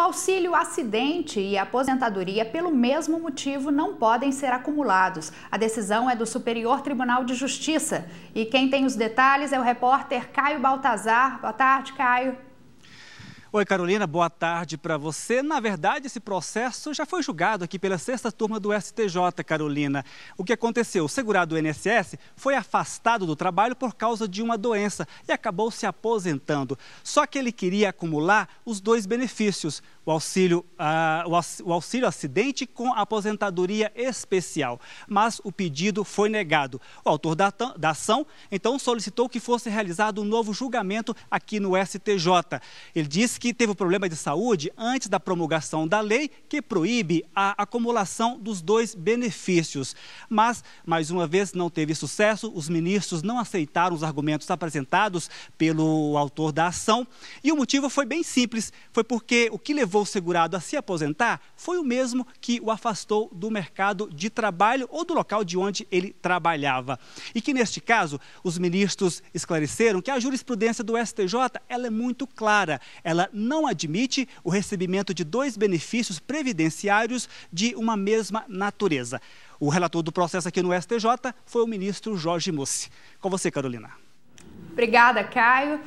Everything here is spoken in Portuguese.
auxílio acidente e aposentadoria, pelo mesmo motivo, não podem ser acumulados. A decisão é do Superior Tribunal de Justiça. E quem tem os detalhes é o repórter Caio Baltazar. Boa tarde, Caio. Oi, Carolina, boa tarde para você. Na verdade, esse processo já foi julgado aqui pela sexta turma do STJ, Carolina. O que aconteceu? O segurado do INSS foi afastado do trabalho por causa de uma doença e acabou se aposentando. Só que ele queria acumular os dois benefícios, o auxílio, uh, o auxílio acidente com aposentadoria especial. Mas o pedido foi negado. O autor da, da ação, então, solicitou que fosse realizado um novo julgamento aqui no STJ. Ele disse que teve um problema de saúde antes da promulgação da lei que proíbe a acumulação dos dois benefícios. Mas, mais uma vez, não teve sucesso. Os ministros não aceitaram os argumentos apresentados pelo autor da ação. E o motivo foi bem simples: foi porque o que levou o segurado a se aposentar foi o mesmo que o afastou do mercado de trabalho ou do local de onde ele trabalhava. E que, neste caso, os ministros esclareceram que a jurisprudência do STJ ela é muito clara. Ela não admite o recebimento de dois benefícios previdenciários de uma mesma natureza. O relator do processo aqui no STJ foi o ministro Jorge Mussi. Com você, Carolina. Obrigada, Caio.